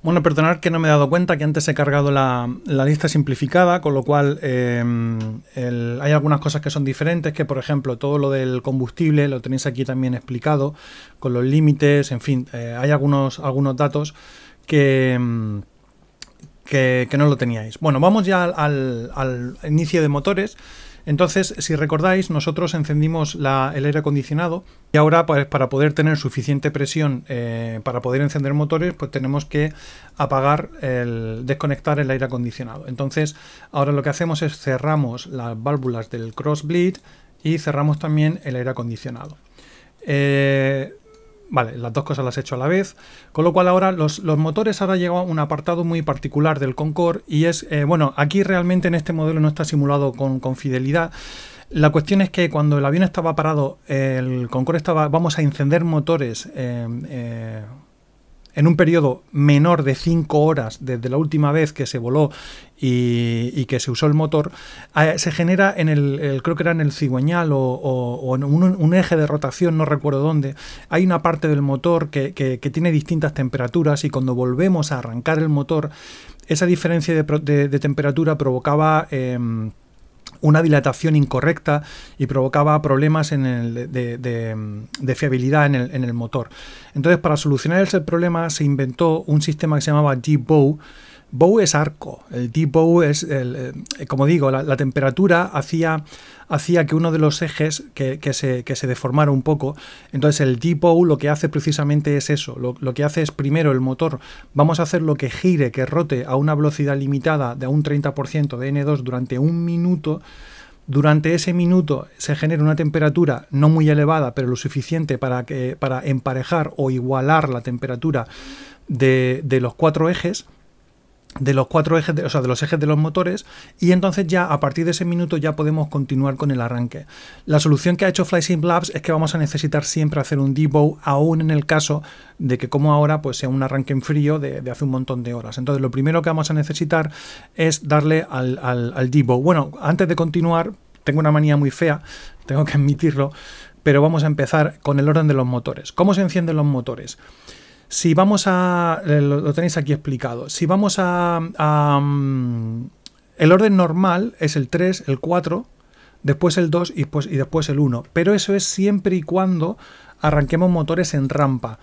Bueno, perdonad que no me he dado cuenta que antes he cargado la, lista simplificada, con lo cual em, hay algunas cosas que son diferentes, que por ejemplo todo lo del combustible lo tenéis aquí también explicado, con los límites, en fin, eh, hay algunos, algunos datos em, que, que, no lo teníais. Bueno, vamos ya al inicio de motores. Entonces, si recordáis, nosotros encendimos el aire acondicionado y ahora pues, para poder tener suficiente presión eh, para poder encender motores, pues tenemos que apagar, desconectar el aire acondicionado. Entonces, ahora lo que hacemos es cerramos las válvulas del cross bleed y cerramos también el aire acondicionado. Eh, Vale, las dos cosas las he hecho a la vez, con lo cual ahora los, motores ahora llega a un apartado muy particular del Concorde y es, eh, bueno, aquí realmente en este modelo no está simulado con, fidelidad, la cuestión es que cuando el avión estaba parado, el Concorde estaba, vamos a encender motores, eh, eh, en un periodo menor de 5 horas desde la última vez que se voló y, que se usó el motor, se genera en el, creo que era en el cigüeñal o, en un, eje de rotación, no recuerdo dónde, hay una parte del motor que, tiene distintas temperaturas y cuando volvemos a arrancar el motor, esa diferencia de, temperatura provocaba... Em, una dilatación incorrecta y provocaba problemas en el de, fiabilidad en el, en el motor. Entonces, para solucionar ese problema, se inventó un sistema que se llamaba G-Bow, Bow es arco, el deep bow es, el, eh, como digo, la, temperatura hacía, hacía, que uno de los ejes que, se, deformara un poco, entonces el deep bow lo que hace precisamente es eso, lo, que hace es primero el motor, vamos a hacer lo que gire, que rote a una velocidad limitada de un 30% de N2 durante un minuto, durante ese minuto se genera una temperatura no muy elevada, pero lo suficiente para, que, para emparejar o igualar la temperatura de, de los cuatro ejes, de los cuatro ejes, de, o sea, de los ejes de los motores, y entonces ya a partir de ese minuto ya podemos continuar con el arranque. La solución que ha hecho FlySim Labs es que vamos a necesitar siempre hacer un debow, aún en el caso de que como ahora pues sea un arranque en frío de, hace un montón de horas. Entonces lo primero que vamos a necesitar es darle al, al, al debow. Bueno, antes de continuar, tengo una manía muy fea, tengo que admitirlo, pero vamos a empezar con el orden de los motores. ¿Cómo se encienden los motores? Si vamos a. Eh, lo, tenéis aquí explicado. Si vamos a, mm, el orden normal es el 3, el 4, después el 2 pues, y, después el 1. Pero eso es siempre y cuando arranquemos motores en rampa.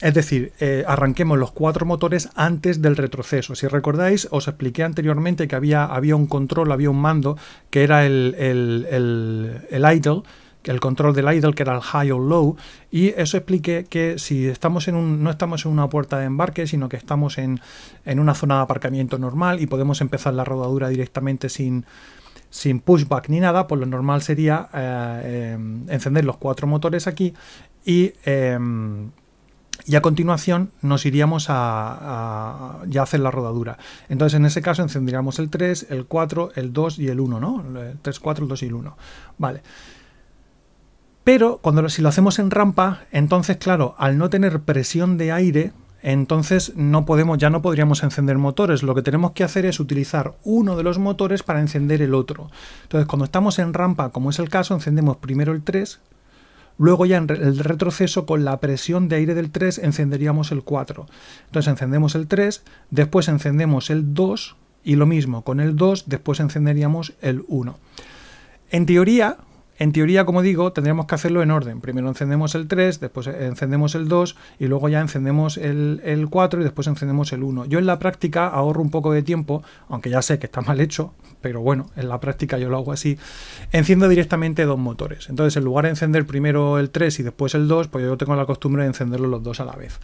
Es decir, eh, arranquemos los cuatro motores antes del retroceso. Si recordáis, os expliqué anteriormente que había, un control, había un mando, que era el, el idle, el control del idle, que era el high o low, y eso explique que si estamos en un, no estamos en una puerta de embarque, sino que estamos en, una zona de aparcamiento normal y podemos empezar la rodadura directamente sin, sin pushback ni nada, pues lo normal sería eh, em, encender los cuatro motores aquí y, em, y a continuación nos iríamos a, ya hacer la rodadura. Entonces en ese caso encenderíamos el 3, el 4, el 2 y el 1, ¿no? 3, 4, 2 y el 1. Vale. Pero cuando si lo hacemos en rampa, entonces, claro, al no tener presión de aire, entonces no podemos, ya no podríamos encender motores. Lo que tenemos que hacer es utilizar uno de los motores para encender el otro. Entonces, cuando estamos en rampa, como es el caso, encendemos primero el 3, luego ya en el retroceso con la presión de aire del 3 encenderíamos el 4. Entonces encendemos el 3, después encendemos el 2 y lo mismo, con el 2 después encenderíamos el 1. En teoría, en teoría, como digo, tendríamos que hacerlo en orden. Primero encendemos el 3, después encendemos el 2 y luego ya encendemos el, 4 y después encendemos el 1. Yo en la práctica ahorro un poco de tiempo, aunque ya sé que está mal hecho, pero bueno, en la práctica yo lo hago así. Enciendo directamente dos motores. Entonces, en lugar de encender primero el 3 y después el 2, pues yo tengo la costumbre de encenderlos los dos a la vez.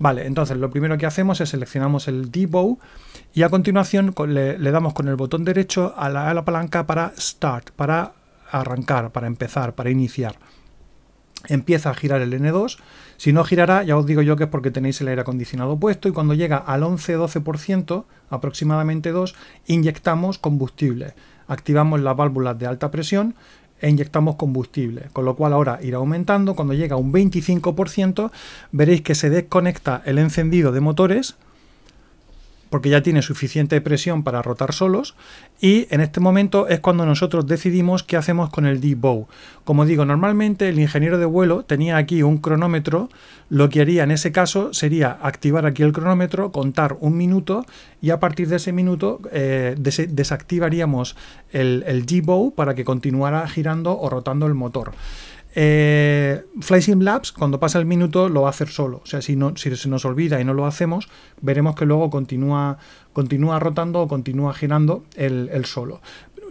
Vale, entonces lo primero que hacemos es seleccionamos el d y a continuación le, damos con el botón derecho a la, a la palanca para Start, para arrancar, para empezar, para iniciar, empieza a girar el N2. Si no girará, ya os digo yo que es porque tenéis el aire acondicionado puesto y cuando llega al 11-12%, aproximadamente 2, inyectamos combustible. Activamos las válvulas de alta presión e inyectamos combustible, con lo cual ahora irá aumentando. Cuando llega a un 25%, veréis que se desconecta el encendido de motores, porque ya tiene suficiente presión para rotar solos y en este momento es cuando nosotros decidimos qué hacemos con el D-Bow. Como digo, normalmente el ingeniero de vuelo tenía aquí un cronómetro, lo que haría en ese caso sería activar aquí el cronómetro, contar un minuto y a partir de ese minuto eh, desactivaríamos el, el D-Bow para que continuara girando o rotando el motor. Eh, FlySim Labs, cuando pasa el minuto, lo va a hacer solo. O sea, si, no, se nos olvida y no lo hacemos, veremos que luego continúa, continúa rotando o continúa girando el, solo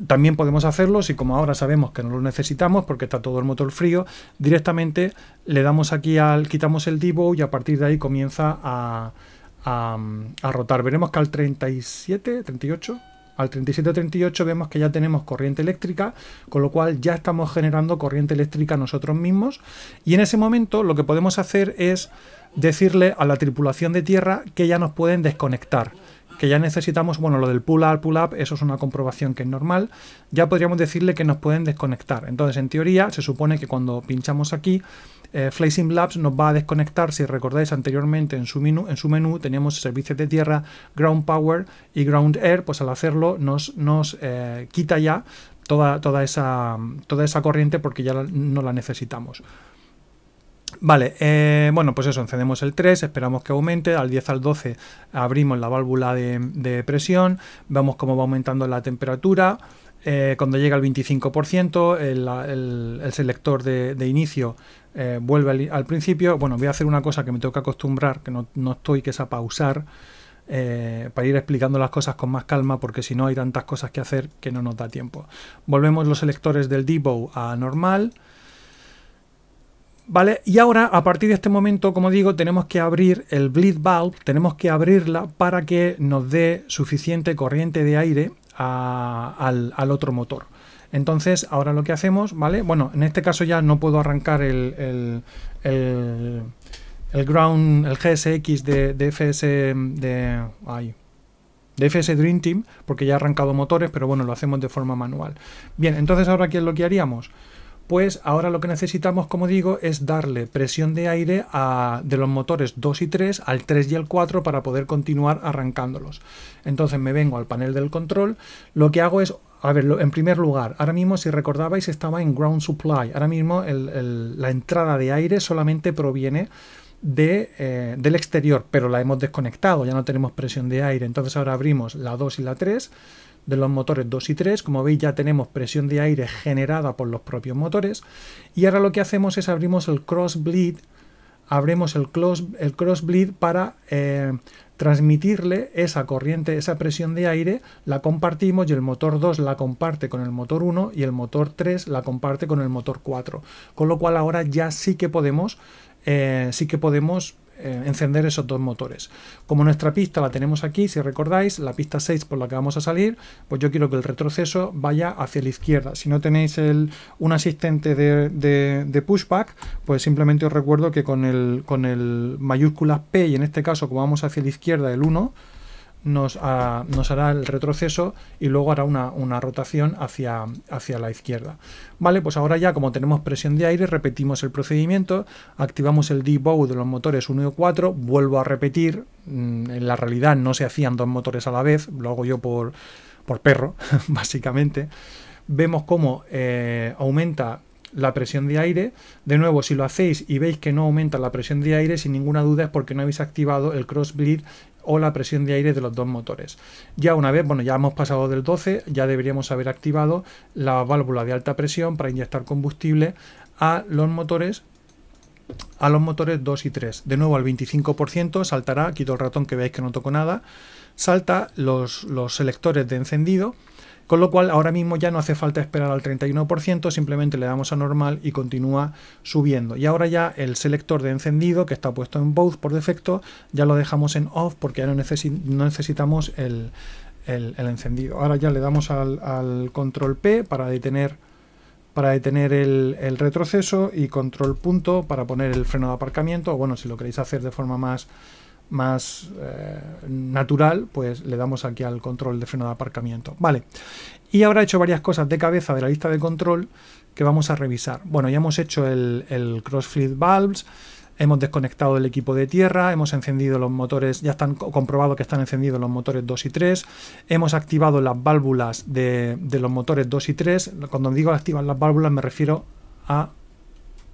también podemos hacerlo si como ahora sabemos que no lo necesitamos porque está todo el motor frío, directamente le damos aquí al, quitamos el divo y a partir de ahí comienza a, a rotar. Veremos que al 37, 38, al 37-38 vemos que ya tenemos corriente eléctrica, con lo cual ya estamos generando corriente eléctrica nosotros mismos. Y en ese momento lo que podemos hacer es decirle a la tripulación de tierra que ya nos pueden desconectar que ya necesitamos, bueno, lo del pull up, pull up, eso es una comprobación que es normal, ya podríamos decirle que nos pueden desconectar. Entonces, en teoría, se supone que cuando pinchamos aquí, eh, Labs nos va a desconectar, si recordáis anteriormente en su, menú, teníamos servicios de tierra, Ground Power y Ground Air, pues al hacerlo nos, nos eh, quita ya toda, toda, esa, toda esa corriente porque ya no la necesitamos. Vale, eh, bueno, pues eso, encendemos el 3, esperamos que aumente, al 10 al 12 abrimos la válvula de, presión, vemos cómo va aumentando la temperatura, eh, cuando llega al 25%, el, selector de, de, inicio eh, vuelve al, principio. Bueno, voy a hacer una cosa que me tengo que acostumbrar, que no, estoy, que es a pausar, eh, para ir explicando las cosas con más calma, porque si no hay tantas cosas que hacer que no nos da tiempo. Volvemos los selectores del Depot a normal. ¿Vale? Y ahora, a partir de este momento, como digo, tenemos que abrir el bleed valve, tenemos que abrirla para que nos dé suficiente corriente de aire al, otro motor. Entonces, ahora lo que hacemos, ¿vale? Bueno, en este caso ya no puedo arrancar el, el, el, ground, el GSX de, de FS de. Ay, de FS Dream Team, porque ya ha arrancado motores, pero bueno, lo hacemos de forma manual. Bien, entonces ahora, ¿qué es lo que haríamos? pues ahora lo que necesitamos, como digo, es darle presión de aire de los motores 2 y 3 al 3 y al 4 para poder continuar arrancándolos. Entonces me vengo al panel del control, lo que hago es a ver, en primer lugar, ahora mismo si recordabais estaba en ground supply. Ahora mismo la entrada de aire solamente proviene eh, del exterior, pero la hemos desconectado, ya no tenemos presión de aire. Entonces ahora abrimos la 2 y la 3 de los motores 2 y 3. Como veis ya tenemos presión de aire generada por los propios motores. Y ahora lo que hacemos es abrimos el cross bleed, abremos el cross, el cross bleed para eh, transmitirle esa corriente, esa presión de aire, la compartimos y el motor 2 la comparte con el motor 1 y el motor 3 la comparte con el motor 4. Con lo cual ahora ya sí que podemos, eh, sí que podemos eh, encender esos dos motores. Como nuestra pista la tenemos aquí, si recordáis, la pista 6 por la que vamos a salir, pues yo quiero que el retroceso vaya hacia la izquierda. Si no tenéis el, un asistente de, de, pushback, pues simplemente os recuerdo que con el, con el mayúscula P y en este caso como vamos hacia la izquierda el 1, Ah, nos, hará el retroceso y luego hará una, rotación hacia, la izquierda. Vale, pues ahora ya como tenemos presión de aire, repetimos el procedimiento, activamos el debow de los motores 1 y 4, vuelvo a repetir, mm, en la realidad no se hacían dos motores a la vez, lo hago yo por, perro, básicamente. Vemos cómo eh, aumenta la presión de aire. De nuevo, si lo hacéis y veis que no aumenta la presión de aire, sin ninguna duda es porque no habéis activado el cross bleed o la presión de aire de los dos motores. Ya una vez, bueno, ya hemos pasado del 12, ya deberíamos haber activado la válvula de alta presión para inyectar combustible a los motores a los motores 2 y 3. De nuevo al 25% saltará, quito el ratón que veis que no toco nada, salta los, los selectores de encendido con lo cual ahora mismo ya no hace falta esperar al 31%, simplemente le damos a normal y continúa subiendo. Y ahora ya el selector de encendido que está puesto en both por defecto, ya lo dejamos en off porque ya no, necesitamos el, encendido. Ahora ya le damos al, control P para detener para detener el, el, retroceso y control punto para poner el freno de aparcamiento, bueno, si lo queréis hacer de forma más más eh, natural, pues le damos aquí al control de freno de aparcamiento. Vale, y ahora he hecho varias cosas de cabeza de la lista de control que vamos a revisar. Bueno, ya hemos hecho el, el Valves, hemos desconectado el equipo de tierra, hemos encendido los motores, ya están comprobados que están encendidos los motores 2 y 3, hemos activado las válvulas de, los motores 2 y 3, cuando digo activar las válvulas me refiero a...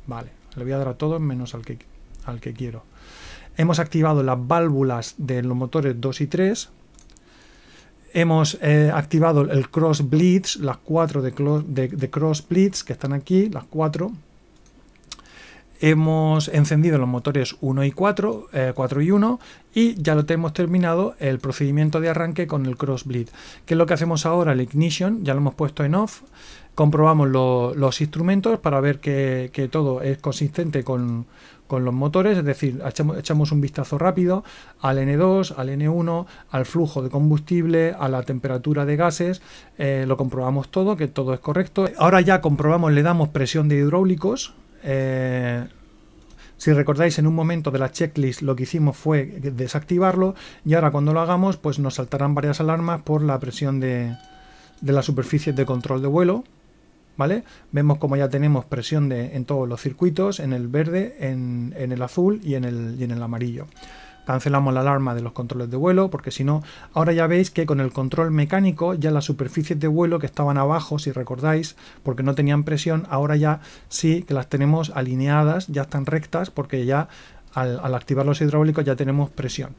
Vale, le voy a dar a todos menos al que, al que quiero. Hemos activado las válvulas de los motores 2 y 3. Hemos eh, activado el cross bleeds, las 4 de, de, cross bleeds que están aquí, las 4 hemos encendido los motores 1 y 4, 4 eh, y 1 y ya lo tenemos terminado el procedimiento de arranque con el cross bleed que es lo que hacemos ahora el ignition ya lo hemos puesto en off comprobamos los instrumentos para ver que todo es consistente con, con los motores, es decir, echamos un vistazo rápido al N2, al N1, al flujo de combustible, a la temperatura de gases, eh, lo comprobamos todo, que todo es correcto. Ahora ya comprobamos, le damos presión de hidráulicos. Eh, si recordáis, en un momento de la checklist lo que hicimos fue desactivarlo y ahora cuando lo hagamos pues nos saltarán varias alarmas por la presión de, de las superficies de control de vuelo. Vemos como ya tenemos presión en todos los circuitos, en el verde, en, el azul y en el, amarillo cancelamos la alarma de los controles de vuelo porque si no, ahora ya veis que con el control mecánico ya las superficies de vuelo que estaban abajo, si recordáis, porque no tenían presión, ahora ya sí que las tenemos alineadas, ya están rectas porque ya al activar los hidráulicos ya tenemos presión.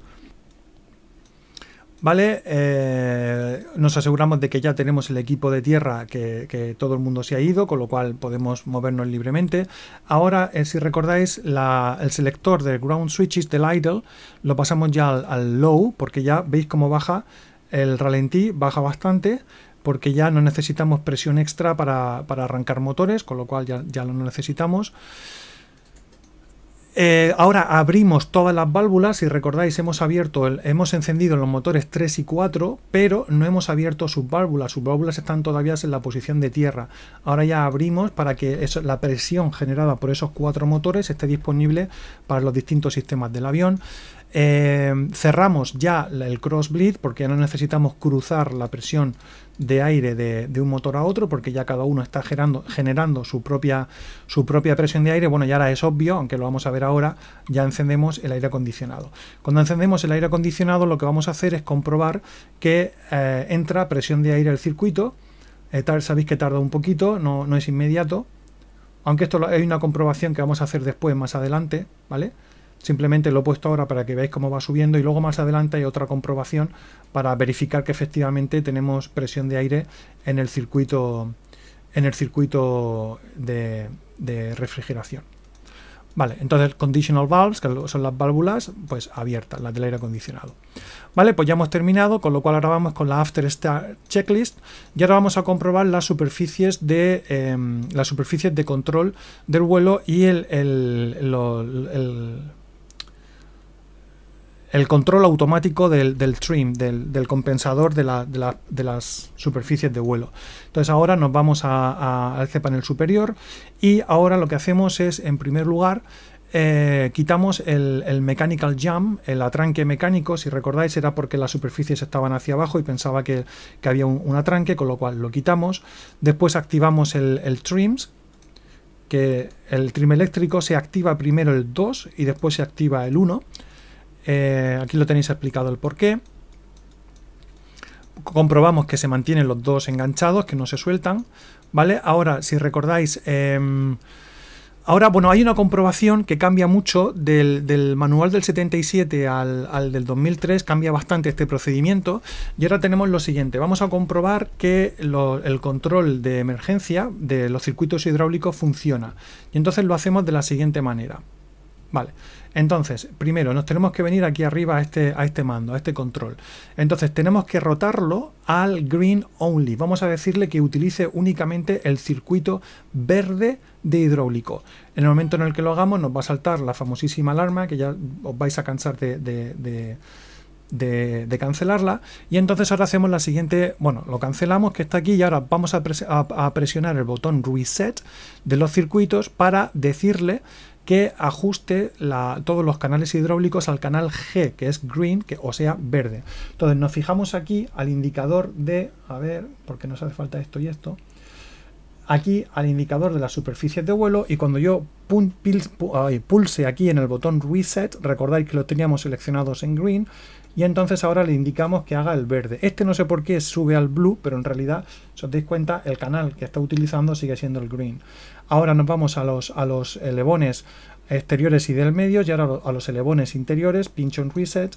¿Vale? Eh, nos aseguramos de que ya tenemos el equipo de tierra que, todo el mundo se ha ido, con lo cual podemos movernos libremente. Ahora, eh, si recordáis, el selector de Ground Switches del Idle lo pasamos ya al, Low, porque ya veis cómo baja el ralentí, baja bastante, porque ya no necesitamos presión extra para, arrancar motores, con lo cual ya, ya lo necesitamos. Eh, ahora abrimos todas las válvulas, si recordáis hemos abierto, el, hemos encendido los motores 3 y 4, pero no hemos abierto sus válvulas, sus válvulas están todavía en la posición de tierra. Ahora ya abrimos para que la presión generada por esos cuatro motores esté disponible para los distintos sistemas del avión. Eh, cerramos ya el cross bleed porque ya no necesitamos cruzar la presión de aire de, un motor a otro, porque ya cada uno está generando, generando su, propia, su propia presión de aire. Bueno, ya ahora es obvio, aunque lo vamos a ver ahora, ya encendemos el aire acondicionado. Cuando encendemos el aire acondicionado, lo que vamos a hacer es comprobar que eh, entra presión de aire al circuito. Eh, tal, sabéis que tarda un poquito, no, no es inmediato. Aunque esto es hay una comprobación que vamos a hacer después, más adelante, ¿vale? Simplemente lo he puesto ahora para que veáis cómo va subiendo y luego más adelante hay otra comprobación para verificar que efectivamente tenemos presión de aire en el circuito, en el circuito de, refrigeración. Vale, entonces conditional valves, que son las válvulas pues abiertas, las del aire acondicionado. Vale, pues ya hemos terminado, con lo cual ahora vamos con la After Start Checklist y ahora vamos a comprobar las superficies de, em, las superficies de control del vuelo y el, el el control automático del, trim, del, compensador de, las superficies de vuelo. Entonces ahora nos vamos al cPanel este superior y ahora lo que hacemos es, en primer lugar, eh, quitamos el, mechanical jam, el atranque mecánico, si recordáis era porque las superficies estaban hacia abajo y pensaba que, había un, atranque, con lo cual lo quitamos. Después activamos el, el trims, que el trim eléctrico se activa primero el 2 y después se activa el 1. Eh, aquí lo tenéis explicado el porqué. Comprobamos que se mantienen los dos enganchados, que no se sueltan. ¿Vale? Ahora, si recordáis... Em, ahora, bueno, hay una comprobación que cambia mucho del, manual del 77 al, del 2003, cambia bastante este procedimiento. Y ahora tenemos lo siguiente, vamos a comprobar que el control de emergencia de los circuitos hidráulicos funciona. Y entonces lo hacemos de la siguiente manera. Vale, entonces, primero, nos tenemos que venir aquí arriba a este, a este mando, a este control. Entonces, tenemos que rotarlo al green only. Vamos a decirle que utilice únicamente el circuito verde de hidráulico. En el momento en el que lo hagamos, nos va a saltar la famosísima alarma, que ya os vais a cansar de, cancelarla. Y entonces ahora hacemos la siguiente, bueno, lo cancelamos que está aquí y ahora vamos a presionar el botón reset de los circuitos para decirle que ajuste todos los canales hidráulicos al canal G, que es green, que, o sea, verde. Entonces nos fijamos aquí al indicador de, a ver, porque nos hace falta esto y esto, aquí al indicador de las superficies de vuelo y cuando yo pulse aquí en el botón Reset, recordáis que lo teníamos seleccionados en green, y entonces ahora le indicamos que haga el verde. Este no sé por qué sube al blue, pero en realidad, si os dais cuenta, el canal que está utilizando sigue siendo el green. Ahora nos vamos a los, a los elevones exteriores y del medio y ahora a los elevones interiores, Pincho en reset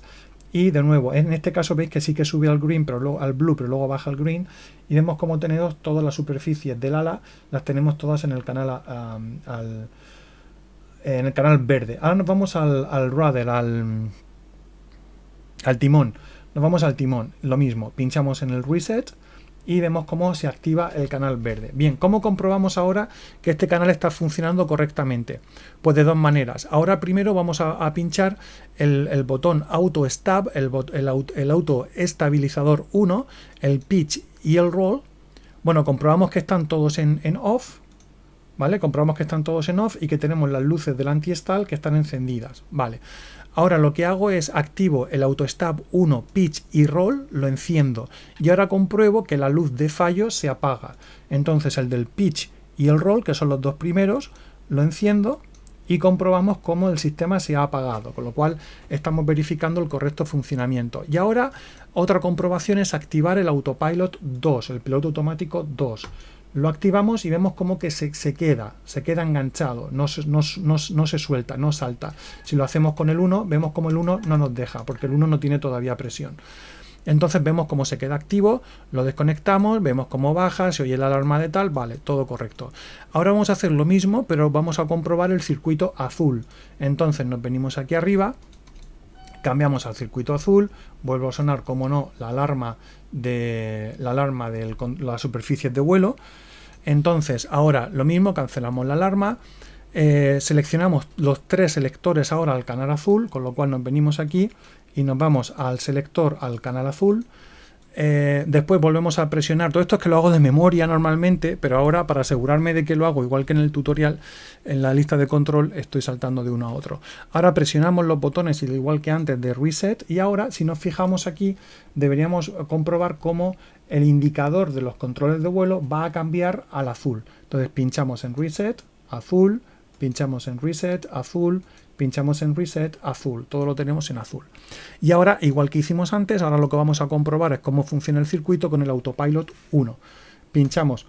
y de nuevo, en este caso veis que sí que sube al green, pero luego, al blue, pero luego baja al green y vemos como tenemos todas las superficies del ala, las tenemos todas en el canal ah, en el canal verde. Ahora nos vamos al, al rudder, al, al timón. Nos vamos al timón, lo mismo, pinchamos en el reset y vemos cómo se activa el canal verde. Bien, ¿cómo comprobamos ahora que este canal está funcionando correctamente? Pues de dos maneras. Ahora primero vamos a, pinchar el, botón Auto Stab, el, el, Auto Estabilizador 1, el Pitch y el Roll. Bueno, comprobamos que están todos en off ¿vale? Comprobamos que están todos en off y que tenemos las luces del stall que están encendidas, ¿vale? Ahora lo que hago es activo el auto AutoStab 1, Pitch y Roll, lo enciendo y ahora compruebo que la luz de fallo se apaga. Entonces el del Pitch y el Roll, que son los dos primeros, lo enciendo y comprobamos cómo el sistema se ha apagado, con lo cual estamos verificando el correcto funcionamiento. Y ahora otra comprobación es activar el Autopilot 2, el piloto automático 2 lo activamos y vemos como que se, queda, se queda enganchado, no, no, no, se suelta, no salta. Si lo hacemos con el 1, vemos como el 1 no nos deja, porque el 1 no tiene todavía presión. Entonces vemos cómo se queda activo, lo desconectamos, vemos cómo baja, se oye la alarma de tal, vale, todo correcto. Ahora vamos a hacer lo mismo, pero vamos a comprobar el circuito azul. Entonces nos venimos aquí arriba, Cambiamos al circuito azul, vuelvo a sonar, como no, la alarma de la alarma de las superficies de vuelo. Entonces, ahora lo mismo, cancelamos la alarma, eh, seleccionamos los tres selectores ahora al canal azul, con lo cual nos venimos aquí y nos vamos al selector al canal azul, eh, después volvemos a presionar. Todo esto es que lo hago de memoria normalmente, pero ahora para asegurarme de que lo hago, igual que en el tutorial, en la lista de control estoy saltando de uno a otro. Ahora presionamos los botones igual que antes de reset y ahora si nos fijamos aquí deberíamos comprobar cómo el indicador de los controles de vuelo va a cambiar al azul. Entonces pinchamos en reset, azul, pinchamos en reset, azul, pinchamos en Reset, azul, todo lo tenemos en azul. Y ahora, igual que hicimos antes, ahora lo que vamos a comprobar es cómo funciona el circuito con el Autopilot 1. Pinchamos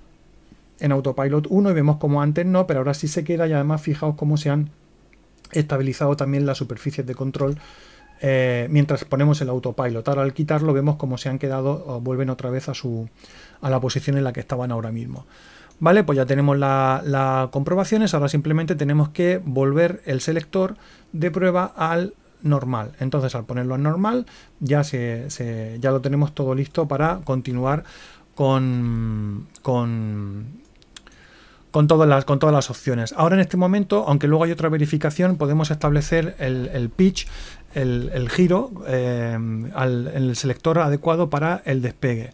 en Autopilot 1 y vemos como antes no, pero ahora sí se queda y además fijaos cómo se han estabilizado también las superficies de control eh, mientras ponemos el autopilot. Ahora al quitarlo vemos cómo se han quedado, o vuelven otra vez a, su, a la posición en la que estaban ahora mismo. Vale, pues ya tenemos las comprobaciones, ahora simplemente tenemos que volver el selector de prueba al normal. Entonces al ponerlo en normal ya, ya lo tenemos todo listo para continuar con, con, con, todas las, con todas las opciones. Ahora en este momento, aunque luego hay otra verificación, podemos establecer el, pitch, el, giro, eh, el selector adecuado para el despegue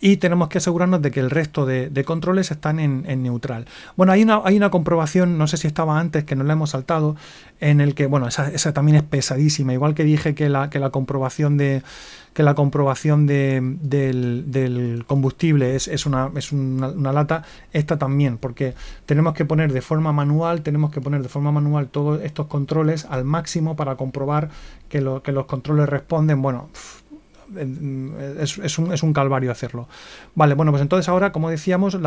y tenemos que asegurarnos de que el resto de, controles están en, neutral. Bueno, hay una, hay una comprobación, no sé si estaba antes, que no la hemos saltado, en el que, bueno, esa, también es pesadísima, igual que dije que la, que la comprobación de que la comprobación del, combustible es, una, lata, esta también, porque tenemos que poner de forma manual, tenemos que poner de forma manual todos estos controles al máximo para comprobar que, lo, que los controles responden. Bueno, es, un, es, un, calvario hacerlo. Vale, bueno, pues entonces ahora, como decíamos,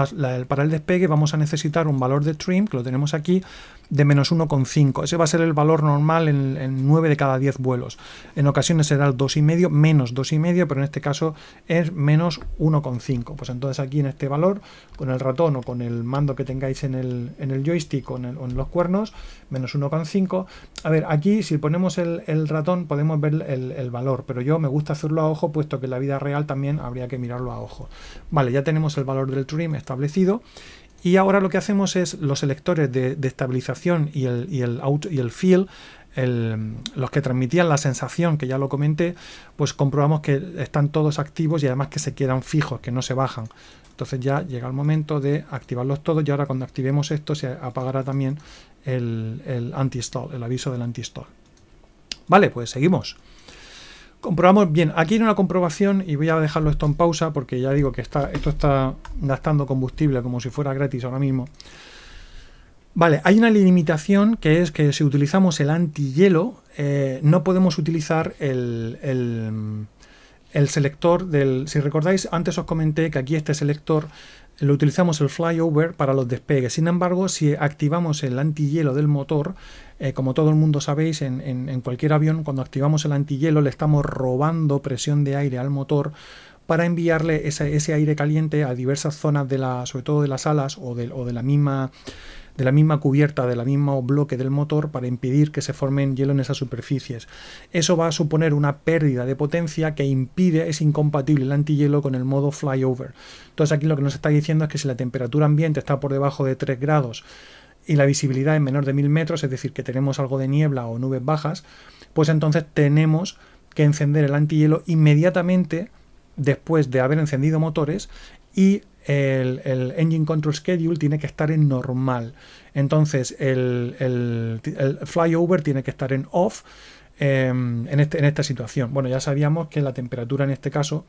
para el despegue vamos a necesitar un valor de trim, que lo tenemos aquí, de menos 1,5. Ese va a ser el valor normal en, 9 de cada 10 vuelos. En ocasiones será el 2,5, menos 2,5, pero en este caso es menos 1,5. Pues entonces aquí en este valor, con el ratón o con el mando que tengáis en el, joystick o en, los cuernos, menos 1,5. A ver, aquí si ponemos el, ratón podemos ver el, el valor, pero yo me gusta hacerlo puesto que en la vida real también habría que mirarlo a ojo. Vale, ya tenemos el valor del trim establecido. Y ahora lo que hacemos es los selectores de, estabilización y el, y out y el feel, los que transmitían la sensación, que ya lo comenté, pues comprobamos que están todos activos y además que se quedan fijos, que no se bajan. Entonces ya llega el momento de activarlos todos y ahora cuando activemos esto se apagará también el anti-stall, el aviso del anti-stall. Vale, pues seguimos. Comprobamos, bien, aquí hay una comprobación y voy a dejarlo esto en pausa porque ya digo que está, esto está gastando combustible como si fuera gratis ahora mismo. Vale, hay una limitación que es que si utilizamos el antihielo eh, no podemos utilizar el, selector del... Si recordáis, antes os comenté que aquí este selector lo utilizamos el flyover para los despegues. Sin embargo, si activamos el antihielo del motor, eh, como todo el mundo sabéis, en, cualquier avión, cuando activamos el antihielo le estamos robando presión de aire al motor para enviarle ese, ese, aire caliente a diversas zonas de la, sobre todo de las alas o o de la misma de la misma cubierta, de la misma bloque del motor para impedir que se formen hielo en esas superficies. Eso va a suponer una pérdida de potencia que impide, es incompatible el antihielo con el modo flyover. Entonces aquí lo que nos está diciendo es que si la temperatura ambiente está por debajo de 3 grados, y la visibilidad es menor de 1000 metros, es decir, que tenemos algo de niebla o nubes bajas, pues entonces tenemos que encender el antihielo inmediatamente después de haber encendido motores y el, Engine Control Schedule tiene que estar en normal. Entonces el, flyover tiene que estar en off em, en, este, en esta situación. Bueno, ya sabíamos que la temperatura en este caso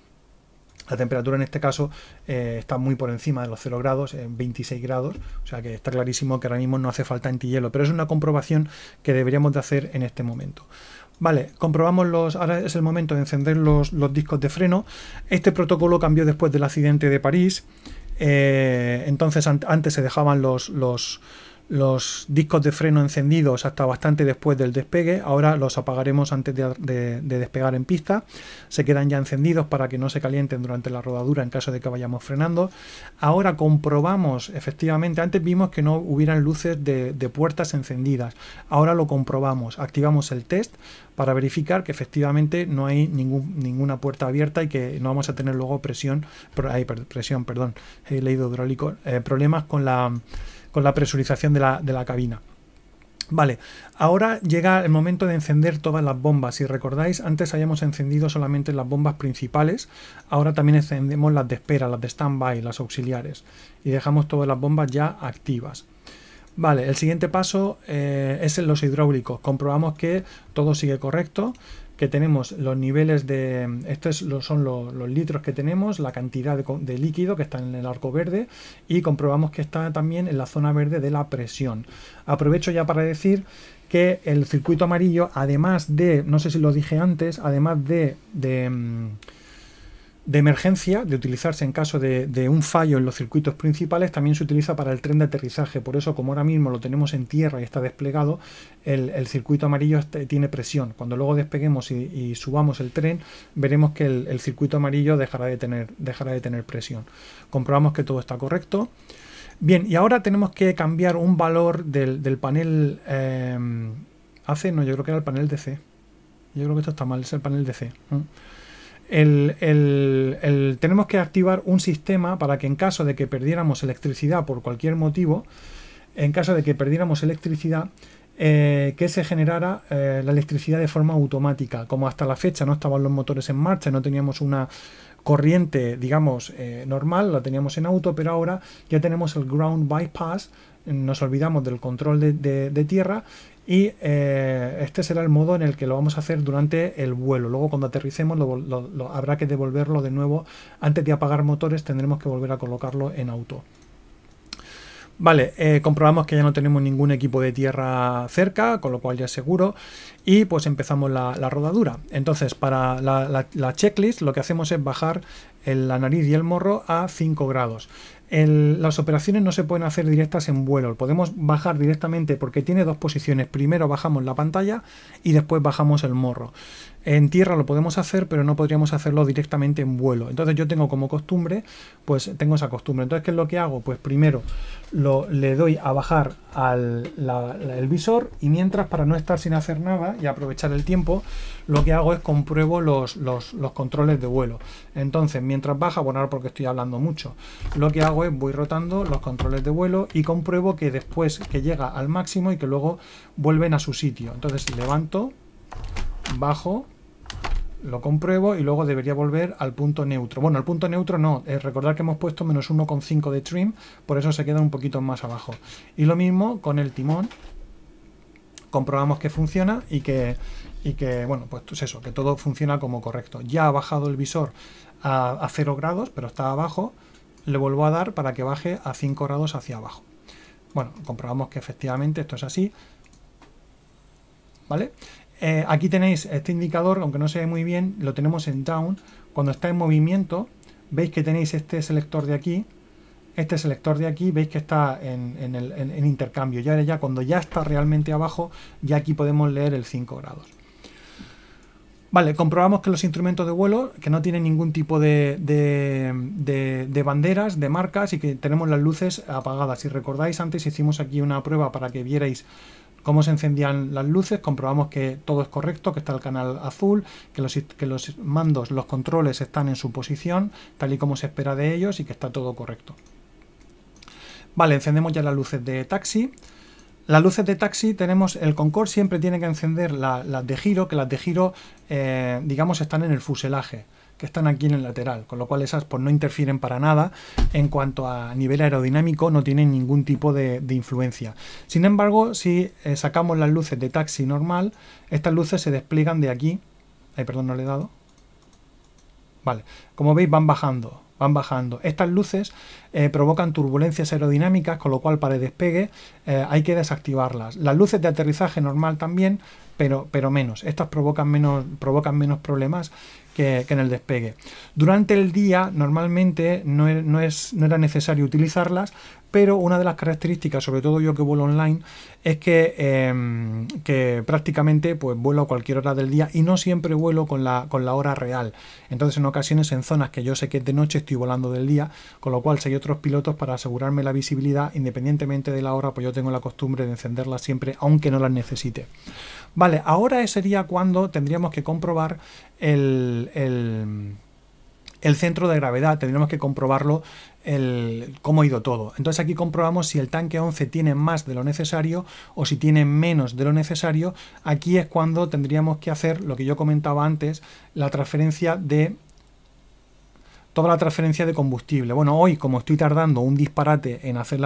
la temperatura en este caso eh, está muy por encima de los 0 grados, en 26 grados, o sea que está clarísimo que ahora mismo no hace falta antihielo, pero es una comprobación que deberíamos de hacer en este momento. Vale, comprobamos los. Ahora es el momento de encender los, los discos de freno. Este protocolo cambió después del accidente de París. Eh, entonces antes se dejaban los, los, los discos de freno encendidos hasta bastante después del despegue. Ahora los apagaremos antes de, despegar en pista. Se quedan ya encendidos para que no se calienten durante la rodadura en caso de que vayamos frenando. Ahora comprobamos, efectivamente, antes vimos que no hubieran luces de, puertas encendidas. Ahora lo comprobamos. Activamos el test para verificar que efectivamente no hay ninguna puerta abierta y que no vamos a tener luego presión, presión, perdón, he leído hidráulico, eh, problemas con la con la presurización de la, cabina. Vale, ahora llega el momento de encender todas las bombas. Si recordáis, antes habíamos encendido solamente las bombas principales, ahora también encendemos las de espera, las de stand-by, las auxiliares, y dejamos todas las bombas ya activas. Vale, el siguiente paso eh, es en los hidráulicos. Comprobamos que todo sigue correcto, que tenemos los niveles de... Estos son los, litros que tenemos, la cantidad de, líquido que está en el arco verde y comprobamos que está también en la zona verde de la presión. Aprovecho ya para decir que el circuito amarillo, además de, no sé si lo dije antes, además de mm, de emergencia, de utilizarse en caso de, un fallo en los circuitos principales, también se utiliza para el tren de aterrizaje. Por eso, como ahora mismo lo tenemos en tierra y está desplegado, el, circuito amarillo este, tiene presión. Cuando luego despeguemos y, subamos el tren, veremos que el, circuito amarillo dejará de, tener, dejará de tener presión. Comprobamos que todo está correcto. Bien, y ahora tenemos que cambiar un valor del, panel eh, no, yo creo que era el panel DC. Yo creo que esto está mal, es el panel DC. C el, tenemos que activar un sistema para que en caso de que perdiéramos electricidad por cualquier motivo, en caso de que perdiéramos electricidad, eh, que se generara eh, la electricidad de forma automática. Como hasta la fecha no estaban los motores en marcha, no teníamos una corriente, digamos, eh, normal, la teníamos en auto, pero ahora ya tenemos el ground bypass, nos olvidamos del control de tierra y eh, este será el modo en el que lo vamos a hacer durante el vuelo. Luego cuando aterricemos lo, habrá que devolverlo de nuevo. Antes de apagar motores tendremos que volver a colocarlo en auto. Vale, eh, comprobamos que ya no tenemos ningún equipo de tierra cerca, con lo cual ya es seguro, y pues empezamos la, rodadura. Entonces, para la, checklist lo que hacemos es bajar la nariz y el morro a 5 grados las operaciones no se pueden hacer directas en vuelo. Podemos bajar directamente porque tiene dos posiciones. Primero bajamos la pantalla y después bajamos el morro. En tierra lo podemos hacer, pero no podríamos hacerlo directamente en vuelo. Entonces yo tengo como costumbre, pues tengo esa costumbre. Entonces, ¿qué es lo que hago? Pues primero lo, le doy a bajar al el visor y mientras, para no estar sin hacer nada y aprovechar el tiempo, lo que hago es compruebo los, controles de vuelo. Entonces, mientras baja, bueno, ahora porque estoy hablando mucho, lo que hago es voy rotando los controles de vuelo y compruebo que después que llega al máximo y que luego vuelven a su sitio. Entonces, levanto, bajo, lo compruebo y luego debería volver al punto neutro. Bueno, al punto neutro no, es recordar que hemos puesto menos 1,5 de trim, por eso se queda un poquito más abajo. Y lo mismo con el timón, comprobamos que funciona y que, que bueno, pues eso, que todo funciona como correcto. Ya ha bajado el visor a, 0 grados, pero está abajo, le vuelvo a dar para que baje a 5 grados hacia abajo. Bueno, comprobamos que efectivamente esto es así. ¿Vale? Eh, aquí tenéis este indicador, aunque no se ve muy bien, lo tenemos en down. Cuando está en movimiento, veis que tenéis este selector de aquí este selector de aquí veis que está en, el, intercambio. Ya, cuando ya está realmente abajo, ya aquí podemos leer el 5 grados. Vale, comprobamos que los instrumentos de vuelo, que no tienen ningún tipo de, banderas, de marcas y que tenemos las luces apagadas. Si recordáis, antes hicimos aquí una prueba para que vierais cómo se encendían las luces, comprobamos que todo es correcto, que está el canal azul, que los mandos, los controles están en su posición, tal y como se espera de ellos y que está todo correcto. Vale, encendemos ya las luces de taxi. Las luces de taxi tenemos, el Concorde siempre tiene que encender las de giro, que las de giro, eh, digamos, están en el fuselaje, que están aquí en el lateral, con lo cual esas pues, no interfieren para nada en cuanto a nivel aerodinámico, no tienen ningún tipo de, influencia. Sin embargo, si eh, sacamos las luces de taxi normal, estas luces se despliegan de aquí, ay, perdón, no le he dado, vale, como veis van bajando, van bajando. Estas luces eh, provocan turbulencias aerodinámicas, con lo cual para el despegue eh, hay que desactivarlas. Las luces de aterrizaje normal también pero, pero menos. Estas provocan menos, provocan menos problemas que, en el despegue. Durante el día normalmente no, no, era necesario utilizarlas, pero una de las características, sobre todo yo que vuelo online, es que, em, que, prácticamente pues, vuelo a cualquier hora del día y no siempre vuelo con la, con la hora real. Entonces en ocasiones en zonas que yo sé que es de noche estoy volando del día, con lo cual si hay otros pilotos para asegurarme la visibilidad, independientemente de la hora, pues yo tengo la costumbre de encenderlas siempre, aunque no las necesite. Vale, ahora sería cuando tendríamos que comprobar el, centro de gravedad, tendríamos que comprobarlo el, cómo ha ido todo. Entonces aquí comprobamos si el tanque 11 tiene más de lo necesario o si tiene menos de lo necesario. Aquí es cuando tendríamos que hacer lo que yo comentaba antes, la transferencia de toda la transferencia de combustible. Bueno, hoy como estoy tardando un disparate en hacer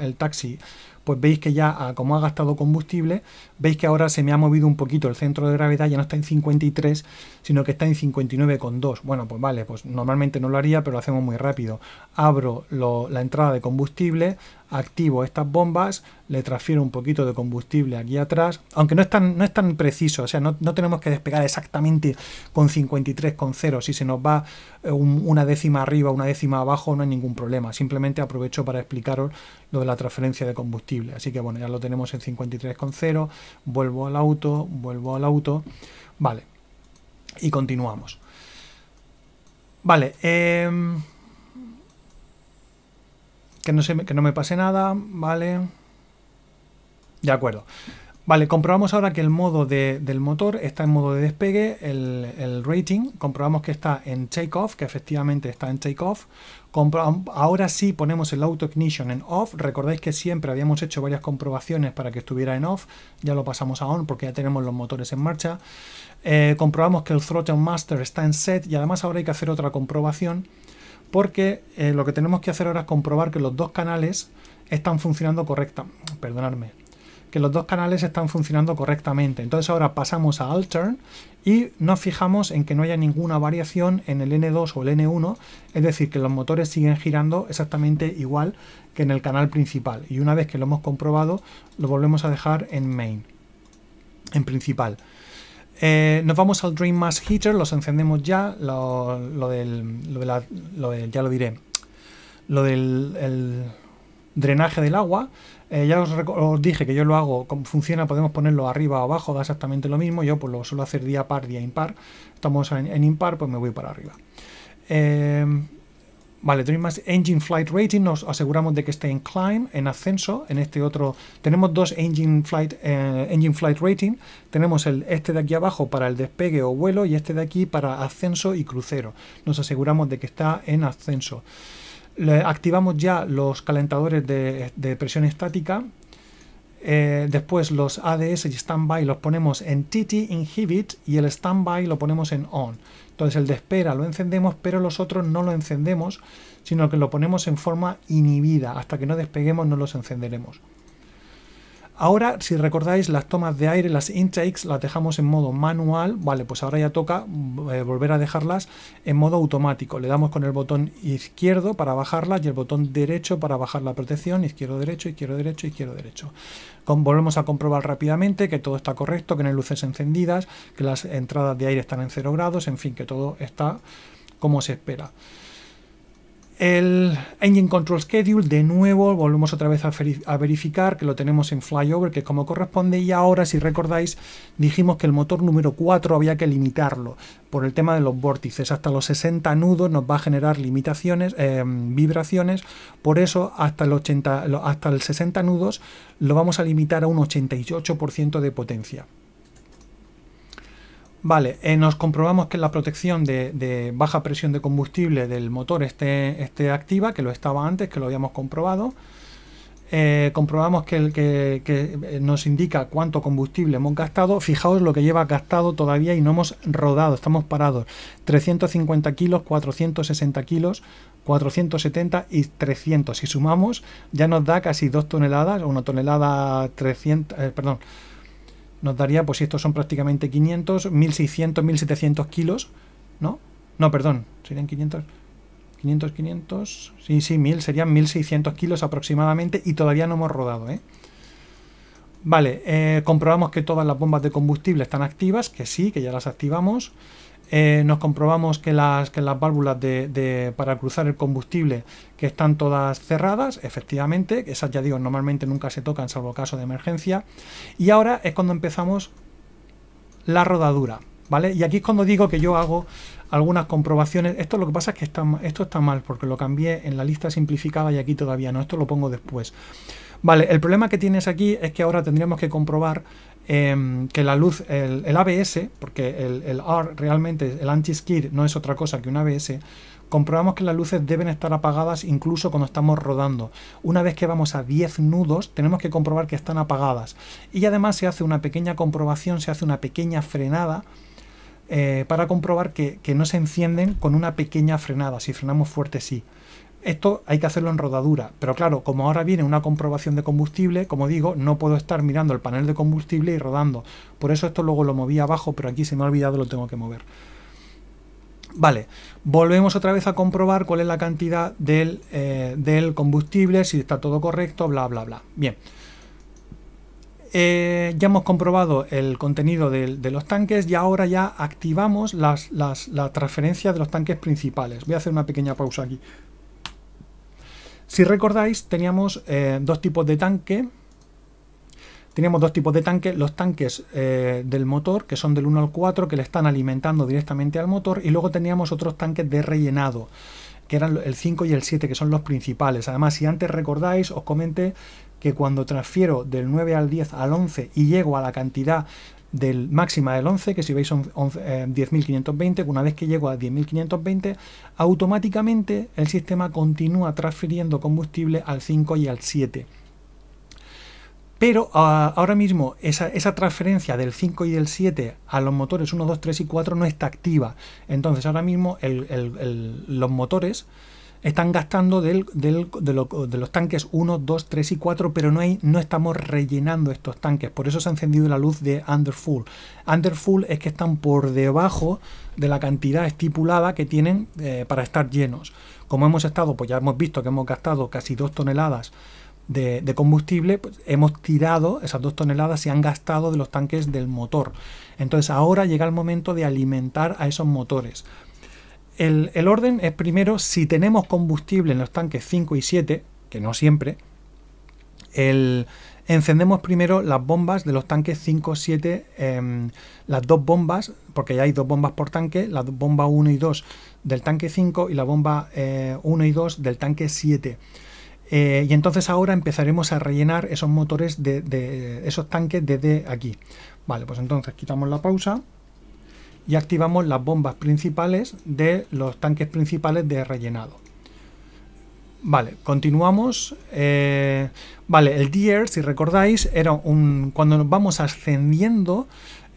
el taxi pues veis que ya ah, como ha gastado combustible, veis que ahora se me ha movido un poquito el centro de gravedad, ya no está en 53, sino que está en 59,2. Bueno, pues vale, pues normalmente no lo haría, pero lo hacemos muy rápido. Abro lo, la entrada de combustible, activo estas bombas, le transfiero un poquito de combustible aquí atrás, aunque no es tan, no es tan preciso, o sea, no, tenemos que despegar exactamente con 53,0, si se nos va eh, una décima arriba, una décima abajo, no hay ningún problema, simplemente aprovecho para explicaros lo de la transferencia de combustible, así que bueno, ya lo tenemos en 53,0, vuelvo al auto, vuelvo al auto, vale, y continuamos. Vale, eh... Que no, se me, que no me pase nada, vale. De acuerdo. Vale, comprobamos ahora que el modo del motor está en modo de despegue, el, rating, comprobamos que está en takeoff, que efectivamente está en takeoff. Ahora sí ponemos el auto ignition en off, recordáis que siempre habíamos hecho varias comprobaciones para que estuviera en off, ya lo pasamos a on porque ya tenemos los motores en marcha. Eh, comprobamos que el throttle master está en set y además ahora hay que hacer otra comprobación porque eh, lo que tenemos que hacer ahora es comprobar que los dos canales están funcionando correctamente. Que los dos canales están funcionando correctamente. Entonces ahora pasamos a altern y nos fijamos en que no haya ninguna variación en el N2 o el N1. Es decir, que los motores siguen girando exactamente igual que en el canal principal. Y una vez que lo hemos comprobado, lo volvemos a dejar en main, en principal. Eh, nos vamos al Dream Mass Heater, los encendemos ya, lo, del, ya lo diré, lo del drenaje del agua. Eh, ya os, dije que yo lo hago, como funciona, podemos ponerlo arriba o abajo, da exactamente lo mismo. Yo pues lo suelo hacer día par, día impar. Estamos en, impar, pues me voy para arriba. Eh, Vale, más Engine Flight Rating, nos aseguramos de que esté en climb, en ascenso, en este otro, tenemos dos Engine Flight, eh, Engine Flight Rating, tenemos el, este de aquí abajo para el despegue o vuelo y este de aquí para ascenso y crucero, nos aseguramos de que está en ascenso. activamos ya los calentadores de presión estática, eh, después los ADS y standby los ponemos en TT inhibit y el standby lo ponemos en on. Entonces el de espera lo encendemos, pero los otros no lo encendemos, sino que lo ponemos en forma inhibida. Hasta que no despeguemos no los encenderemos. Ahora, si recordáis, las tomas de aire, las intakes, las dejamos en modo manual. Vale, pues ahora ya toca eh, volver a dejarlas en modo automático. Le damos con el botón izquierdo para bajarlas y el botón derecho para bajar la protección. Izquierdo, derecho, izquierdo, derecho, izquierdo, derecho. volvemos a comprobar rápidamente que todo está correcto, que no hay luces encendidas, que las entradas de aire están en 0 grados, en fin, que todo está como se espera. El Engine Control Schedule, de nuevo, volvemos otra vez a, verificar que lo tenemos en Flyover, que es como corresponde, y ahora, si recordáis, dijimos que el motor número 4 había que limitarlo por el tema de los vórtices. Hasta los 60 nudos nos va a generar limitaciones, eh, vibraciones, por eso hasta los hasta el 60 nudos lo vamos a limitar a un 88% de potencia. Vale, eh, nos comprobamos que la protección de, baja presión de combustible del motor esté, esté, activa, que lo estaba antes, que lo habíamos comprobado. Eh, comprobamos que, el, que, eh, nos indica cuánto combustible hemos gastado. Fijaos lo que lleva gastado todavía y no hemos rodado, estamos parados. 350 kilos, 460 kilos, 470 y 300. Si sumamos, ya nos da casi 2 toneladas, una tonelada 300, perdón, nos daría, pues si estos son prácticamente 500, 1600, 1700 kilos, ¿no? No, perdón, serían 500, 500, 500, sí, sí, 1000, serían 1600 kilos aproximadamente y todavía no hemos rodado, ¿eh? Vale, eh, comprobamos que todas las bombas de combustible están activas, que sí, que ya las activamos. Eh, nos comprobamos que las, las válvulas para cruzar el combustible que están todas cerradas, efectivamente, esas ya digo, normalmente nunca se tocan salvo caso de emergencia, y ahora es cuando empezamos la rodadura, ¿vale? Y aquí es cuando digo que yo hago algunas comprobaciones, esto lo que pasa es que esto está mal porque lo cambié en la lista simplificada y aquí todavía no, esto lo pongo después. Vale, el problema que tienes aquí es que ahora tendríamos que comprobar Em, que la luz, el, ABS, porque el, R realmente, el anti-skid no es otra cosa que un ABS, comprobamos que las luces deben estar apagadas incluso cuando estamos rodando. Una vez que vamos a 10 nudos, tenemos que comprobar que están apagadas. Y además se hace una pequeña comprobación, se hace una pequeña frenada eh, para comprobar que no se encienden con una pequeña frenada. Si frenamos fuerte, sí. Esto hay que hacerlo en rodadura, pero claro, como ahora viene una comprobación de combustible, como digo, no puedo estar mirando el panel de combustible y rodando. Por eso esto luego lo moví abajo, pero aquí se me ha olvidado, lo tengo que mover. Vale, volvemos otra vez a comprobar cuál es la cantidad del, eh, combustible, si está todo correcto, bla, bla, bla. Bien. Eh, ya hemos comprobado el contenido de, los tanques y ahora ya activamos las, transferencias la transferencia de los tanques principales. Voy a hacer una pequeña pausa aquí. Si recordáis, teníamos eh, dos tipos de tanque. Teníamos dos tipos de tanques, los tanques eh, del motor, que son del 1 al 4, que le están alimentando directamente al motor, y luego teníamos otros tanques de rellenado, que eran el 5 y el 7, que son los principales. Además, si antes recordáis, os comenté que cuando transfiero del 9 al 10 al 11 y llego a la cantidad del máxima del 11, que si veis son 10.520, eh, una vez que llego a 10.520, automáticamente el sistema continúa transfiriendo combustible al 5 y al 7. Pero ah, ahora mismo esa, transferencia del 5 y del 7 a los motores 1, 2, 3 y 4 no está activa. Entonces ahora mismo los motores están gastando de, los tanques 1, 2, 3 y 4, pero no, hay, no estamos rellenando estos tanques. Por eso se ha encendido la luz de Underfull. Underfull es que están por debajo de la cantidad estipulada que tienen eh, para estar llenos. Como hemos estado, pues ya hemos visto que hemos gastado casi 2 toneladas de, combustible, pues hemos tirado, esas dos toneladas se han gastado de los tanques del motor. Entonces ahora llega el momento de alimentar a esos motores el, orden es primero, si tenemos combustible en los tanques 5 y 7, que no siempre, encendemos primero las bombas de los tanques 5, 7, em, las dos bombas, porque ya hay dos bombas por tanque, la bomba 1 y 2 del tanque 5 y la bomba 1 eh, y 2 del tanque 7. Eh, y entonces ahora empezaremos a rellenar esos motores de esos tanques desde aquí. Vale, pues entonces quitamos la pausa y activamos las bombas principales de los tanques principales de rellenado. Vale, continuamos. Eh, vale, el Deer, si recordáis, era un. Cuando nos vamos ascendiendo,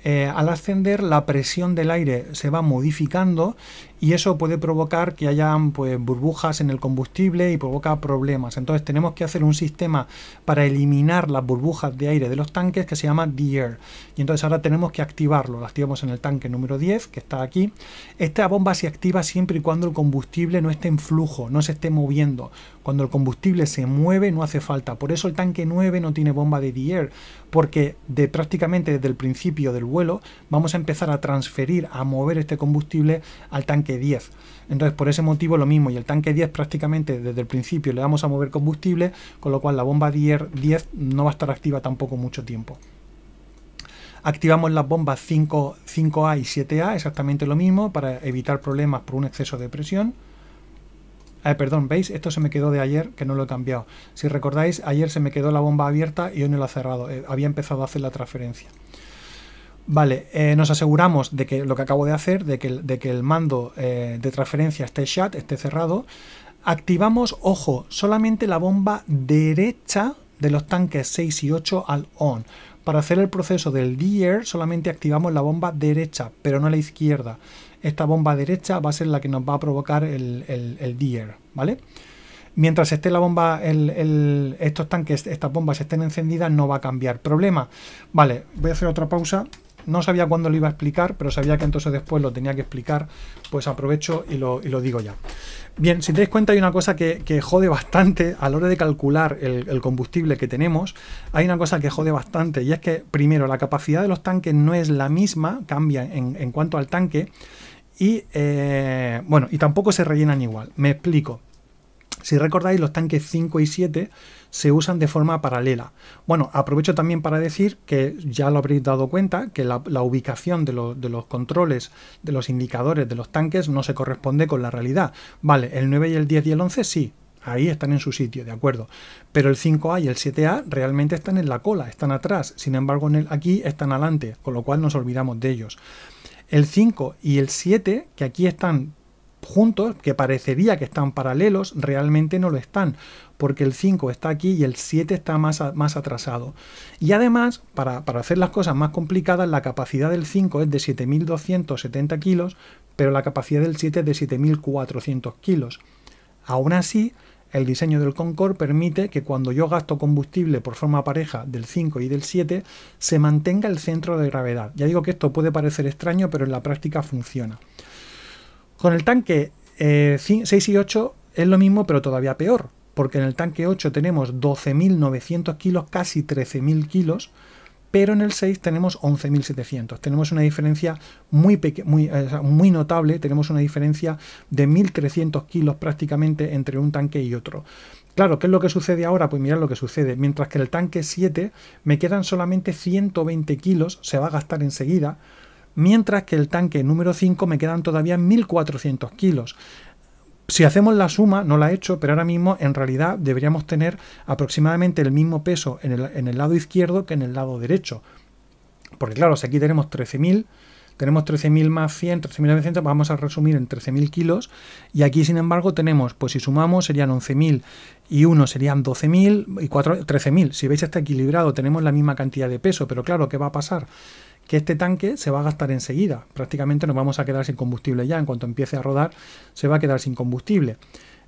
eh, al ascender la presión del aire se va modificando y eso puede provocar que hayan pues, burbujas en el combustible y provoca problemas. Entonces tenemos que hacer un sistema para eliminar las burbujas de aire de los tanques que se llama D-Air. Y entonces ahora tenemos que activarlo. Lo activamos en el tanque número 10 que está aquí. Esta bomba se activa siempre y cuando el combustible no esté en flujo, no se esté moviendo. Cuando el combustible se mueve no hace falta. Por eso el tanque 9 no tiene bomba de D-Air, porque de prácticamente desde el principio del vuelo vamos a empezar a transferir, a mover este combustible al tanque 10. Entonces, por ese motivo lo mismo, y el tanque 10 prácticamente desde el principio le vamos a mover combustible, con lo cual la bomba 10 no va a estar activa tampoco mucho tiempo. Activamos las bombas 5, 5A y 7A, exactamente lo mismo, para evitar problemas por un exceso de presión. Eh, perdón, ¿veis? Esto se me quedó de ayer, que no lo he cambiado. Si recordáis, ayer se me quedó la bomba abierta y hoy no la he cerrado. Eh, había empezado a hacer la transferencia. Vale, eh, nos aseguramos de que lo que acabo de hacer, de que, el mando eh, de transferencia esté shut, esté cerrado. Activamos, ojo, solamente la bomba derecha de los tanques 6 y 8 al on. Para hacer el proceso del DEAR solamente activamos la bomba derecha, pero no la izquierda. Esta bomba derecha va a ser la que nos va a provocar el, el, ¿vale? mientras esté la bomba, estos tanques, estas bombas estén encendidas, no va a cambiar. Problema. Vale, voy a hacer otra pausa no sabía cuándo lo iba a explicar, pero sabía que entonces después lo tenía que explicar, pues aprovecho y lo, digo ya. Bien, si te das cuenta hay una cosa que, jode bastante a la hora de calcular el, combustible que tenemos, hay una cosa que jode bastante y es que primero la capacidad de los tanques no es la misma, cambia en, cuanto al tanque y eh, bueno, y tampoco se rellenan igual. Me explico. Si recordáis, los tanques 5 y 7 se usan de forma paralela. Bueno, aprovecho también para decir que ya lo habréis dado cuenta, que la, ubicación de, de, los controles, de los indicadores de los tanques no se corresponde con la realidad. Vale, el 9 y el 10 y el 11 sí. Ahí están en su sitio, de acuerdo. Pero el 5A y el 7A realmente están en la cola, están atrás. Sin embargo, en el, aquí están adelante, con lo cual nos olvidamos de ellos. El 5 y el 7, que aquí están juntos, que parecería que están paralelos, realmente no lo están, porque el 5 está aquí y el 7 está más, más atrasado. Y además, para, para, hacer las cosas más complicadas, la capacidad del 5 es de 7.270 kilos, pero la capacidad del 7 es de 7.400 kilos. Aún así, el diseño del Concorde permite que cuando yo gasto combustible por forma pareja del 5 y del 7, se mantenga el centro de gravedad. Ya digo que esto puede parecer extraño, pero en la práctica funciona. Con el tanque 6 eh, y 8 es lo mismo, pero todavía peor, porque en el tanque 8 tenemos 12.900 kilos, casi 13.000 kilos, pero en el 6 tenemos 11.700. Tenemos una diferencia muy, eh, muy, notable, tenemos una diferencia de 1.300 kilos prácticamente entre un tanque y otro. Claro, ¿qué es lo que sucede ahora? Pues mirad lo que sucede. Mientras que el tanque 7 me quedan solamente 120 kilos, se va a gastar enseguida, mientras que el tanque número 5 me quedan todavía 1400 kilos. Si hacemos la suma, no la he hecho, pero ahora mismo en realidad deberíamos tener aproximadamente el mismo peso en el, lado izquierdo que en el lado derecho. Porque claro, si aquí tenemos 13.000, tenemos 13.000 más 100, 13.900, vamos a resumir en 13.000 kilos. Y aquí, sin embargo, tenemos, pues si sumamos serían 11.000 y 1 serían 12.000 y 4, 13.000. Si veis está equilibrado, tenemos la misma cantidad de peso, pero claro, ¿qué va a pasar? que este tanque se va a gastar enseguida. Prácticamente nos vamos a quedar sin combustible ya. En cuanto empiece a rodar, se va a quedar sin combustible.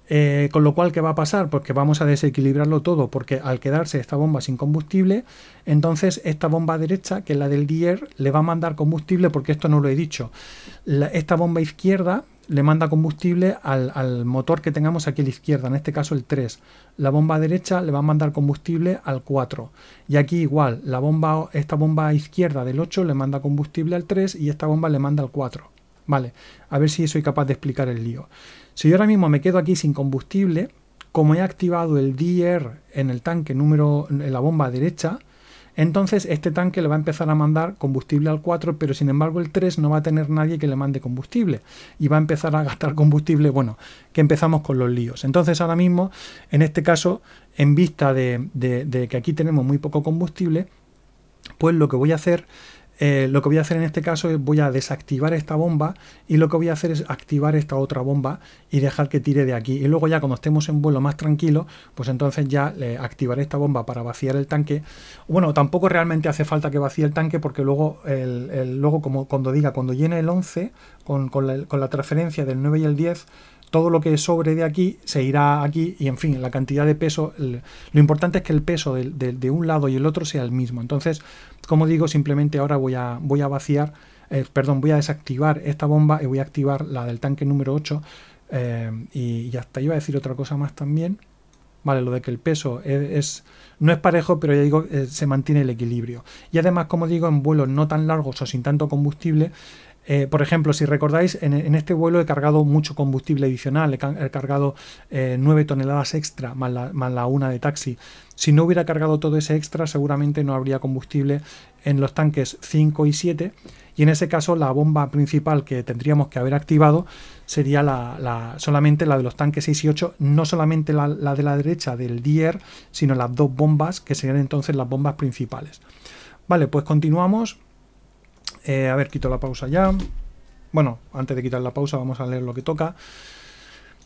Eh, con lo cual, ¿qué va a pasar? Pues que vamos a desequilibrarlo todo, porque al quedarse esta bomba sin combustible, entonces esta bomba derecha, que es la del Dier, le va a mandar combustible, porque esto no lo he dicho. esta bomba izquierda, le manda combustible al, motor que tengamos aquí a la izquierda, en este caso el 3. La bomba derecha le va a mandar combustible al 4. Y aquí igual, la bomba, esta bomba izquierda del 8 le manda combustible al 3 y esta bomba le manda al 4. Vale, a ver si soy capaz de explicar el lío. Si yo ahora mismo me quedo aquí sin combustible, como he activado el DR en el tanque número, en la bomba derecha, entonces este tanque le va a empezar a mandar combustible al 4, pero sin embargo el 3 no va a tener nadie que le mande combustible y va a empezar a gastar combustible. Bueno, que empezamos con los líos. Entonces ahora mismo, en este caso, en vista de, de que aquí tenemos muy poco combustible, pues lo que voy a hacer eh, lo que voy a hacer en este caso es voy a desactivar esta bomba y lo que voy a hacer es activar esta otra bomba y dejar que tire de aquí. Y luego ya cuando estemos en vuelo más tranquilo, pues entonces ya le eh, activaré esta bomba para vaciar el tanque. Bueno, tampoco realmente hace falta que vacíe el tanque porque luego, luego como cuando diga, cuando llene el 11 con, la, con la transferencia del 9 y el 10, todo lo que sobre de aquí se irá aquí y en fin, la cantidad de peso, lo importante es que el peso de, un lado y el otro sea el mismo. Entonces, como digo, simplemente ahora voy a, voy a vaciar, eh, perdón, voy a desactivar esta bomba y voy a activar la del tanque número 8 eh, y hasta iba a decir otra cosa más también. Vale, lo de que el peso es, no es parejo, pero ya digo, eh, se mantiene el equilibrio. Y además, como digo, en vuelos no tan largos o sin tanto combustible, eh, por ejemplo, si recordáis, en, este vuelo he cargado mucho combustible adicional, he, cargado 9 eh, toneladas extra más la, una de taxi. Si no hubiera cargado todo ese extra, seguramente no habría combustible en los tanques 5 y 7 y en ese caso la bomba principal que tendríamos que haber activado sería la, solamente la de los tanques 6 y 8, no solamente la, la, de la derecha del DIER, sino las dos bombas que serían entonces las bombas principales. Vale, pues continuamos. Eh, a ver, quito la pausa ya. Bueno, antes de quitar la pausa vamos a leer lo que toca.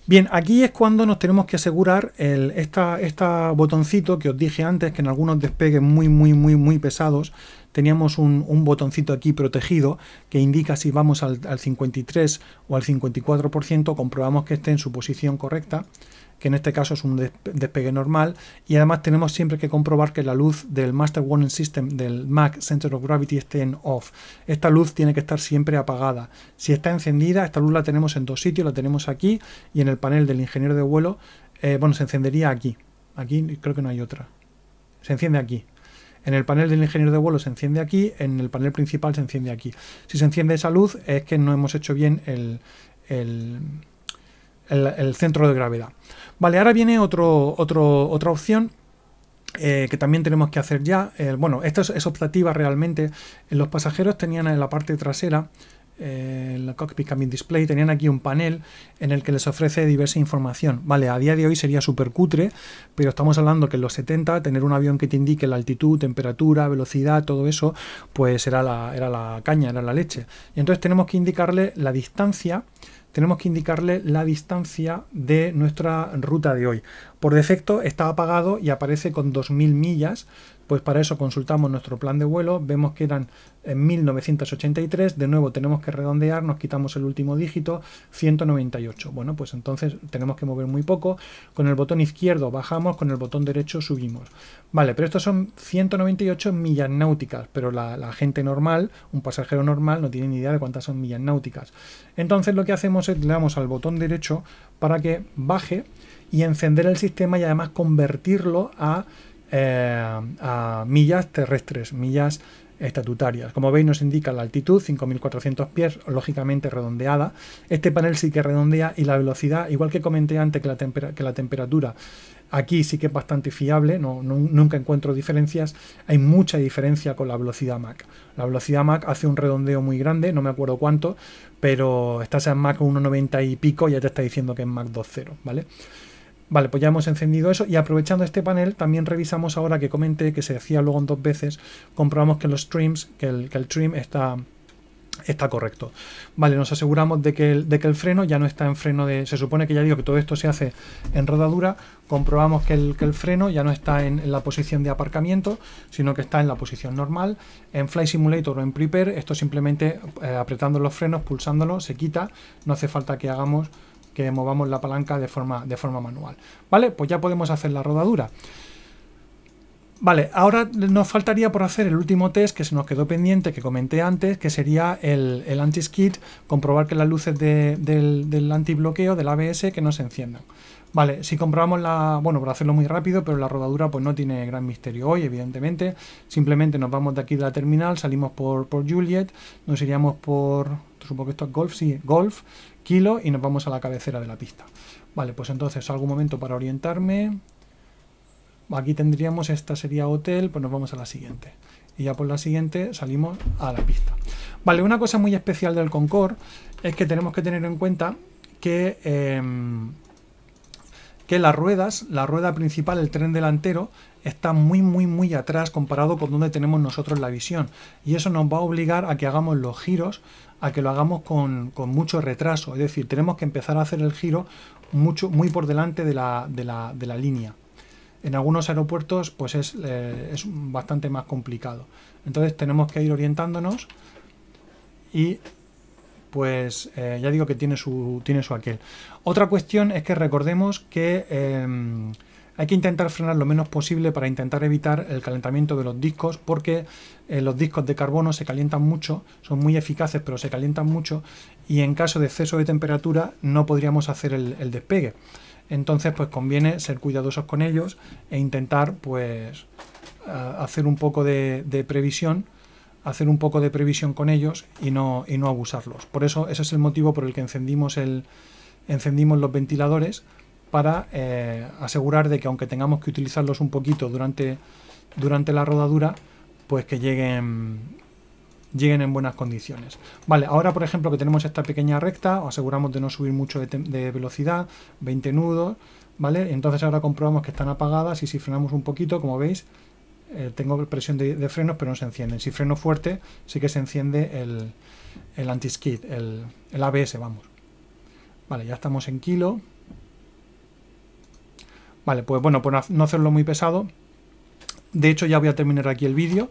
Bien, aquí es cuando nos tenemos que asegurar el, esta, botoncito que os dije antes, que en algunos despegues muy, muy, muy, muy pesados, teníamos un, botoncito aquí protegido que indica si vamos al, al 53 o al 54%, comprobamos que esté en su posición correcta, que en este caso es un despegue normal, y además tenemos siempre que comprobar que la luz del Master Warning System del Mac Center of Gravity esté en off. Esta luz tiene que estar siempre apagada. Si está encendida, esta luz la tenemos en dos sitios, la tenemos aquí y en el panel del ingeniero de vuelo, eh, bueno, se encendería aquí. Aquí creo que no hay otra. Se enciende aquí. En el panel del ingeniero de vuelo se enciende aquí, en el panel principal se enciende aquí. Si se enciende esa luz es que no hemos hecho bien el centro de gravedad. Vale, ahora viene otro, otro, otra opción eh, que también tenemos que hacer ya. Eh, bueno, esto es, optativa realmente. Los pasajeros tenían en la parte trasera, eh, en la cockpit cabin display, tenían aquí un panel en el que les ofrece diversa información. Vale, a día de hoy sería súper cutre, pero estamos hablando que en los 70 tener un avión que te indique la altitud, temperatura, velocidad, todo eso, pues era era la caña, era la leche. Y entonces tenemos que indicarle la distancia tenemos que indicarle la distancia de nuestra ruta de hoy. Por defecto está apagado y aparece con 2.000 millas, pues para eso consultamos nuestro plan de vuelo, vemos que eran eh, en 1983, de nuevo tenemos que redondear, nos quitamos el último dígito, 198. Bueno, pues entonces tenemos que mover muy poco, con el botón izquierdo bajamos, con el botón derecho subimos. Vale, pero estos son 198 millas náuticas, pero la, la gente normal, un pasajero normal, no tiene ni idea de cuántas son millas náuticas. Entonces lo que hacemos es le damos al botón derecho para que baje y encender el sistema y además convertirlo a eh, a millas terrestres, millas estatutarias. Como veis nos indica la altitud, 5.400 pies, lógicamente redondeada. Este panel sí que redondea y la velocidad, igual que comenté antes que la, temperatura, aquí sí que es bastante fiable, no, nunca encuentro diferencias. Hay mucha diferencia con la velocidad Mac. La velocidad Mac hace un redondeo muy grande, no me acuerdo cuánto, pero estás en Mac 1.90 y pico ya te está diciendo que es Mac 2.0, ¿vale? Vale, pues ya hemos encendido eso y aprovechando este panel también revisamos ahora que comenté que se decía luego en dos veces, comprobamos que los streams que el, que el trim está, está correcto. Vale, nos aseguramos de que, el, de que el freno ya no está en freno de... Se supone que ya digo que todo esto se hace en rodadura, comprobamos que el, freno ya no está en, la posición de aparcamiento, sino que está en la posición normal. En Fly Simulator o en Prepare, esto simplemente eh, apretando los frenos, pulsándolos, se quita, no hace falta que hagamos que movamos la palanca de forma, de forma manual. ¿Vale? Pues ya podemos hacer la rodadura. Vale, ahora nos faltaría por hacer el último test que se nos quedó pendiente, que comenté antes, que sería el, anti-skid, comprobar que las luces del, anti antibloqueo, del ABS, que no se enciendan. Vale, si comprobamos la... Bueno, por hacerlo muy rápido, pero la rodadura pues no tiene gran misterio hoy, evidentemente. Simplemente nos vamos de aquí de la terminal, salimos por, por Juliet, nos iríamos por... Supongo que esto es Golf, sí, Golf y nos vamos a la cabecera de la pista. Vale, pues entonces algún momento para orientarme. Aquí tendríamos, esta sería hotel, pues nos vamos a la siguiente. Y ya por la siguiente salimos a la pista. Vale, una cosa muy especial del Concorde es que tenemos que tener en cuenta que... Eh, que las ruedas, la rueda principal, el tren delantero, está muy, muy, muy atrás comparado con donde tenemos nosotros la visión. Y eso nos va a obligar a que hagamos los giros, a que lo hagamos con, mucho retraso. Es decir, tenemos que empezar a hacer el giro mucho, muy por delante de la, línea. En algunos aeropuertos pues es, eh, es bastante más complicado. Entonces tenemos que ir orientándonos y pues eh, ya digo que tiene su, tiene su aquel. Otra cuestión es que recordemos que em, hay que intentar frenar lo menos posible para intentar evitar el calentamiento de los discos porque eh, los discos de carbono se calientan mucho, son muy eficaces pero se calientan mucho y en caso de exceso de temperatura no podríamos hacer el, despegue. Entonces pues conviene ser cuidadosos con ellos e intentar pues hacer un poco de previsión hacer un poco de previsión con ellos y no, y no abusarlos. Por eso ese es el motivo por el que encendimos, el, encendimos los ventiladores para eh, asegurar de que aunque tengamos que utilizarlos un poquito durante, durante la rodadura, pues que lleguen, lleguen en buenas condiciones. Vale, ahora por ejemplo que tenemos esta pequeña recta, aseguramos de no subir mucho de, de velocidad, 20 nudos, ¿vale? Entonces ahora comprobamos que están apagadas y si frenamos un poquito, como veis, eh, tengo presión de, frenos, pero no se encienden. Si freno fuerte, sí que se enciende el, el anti-skid, el, ABS, vamos. Vale, ya estamos en kilo. Vale, pues bueno, pues no hacerlo muy pesado, de hecho, ya voy a terminar aquí el vídeo.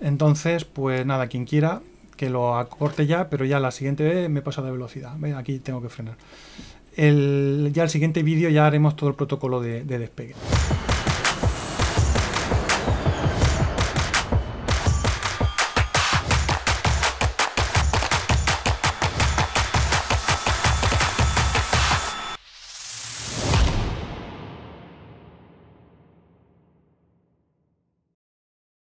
Entonces, pues nada, quien quiera que lo acorte ya, pero ya la siguiente vez me he de velocidad. Aquí tengo que frenar. ya el siguiente vídeo ya haremos todo el protocolo de despegue.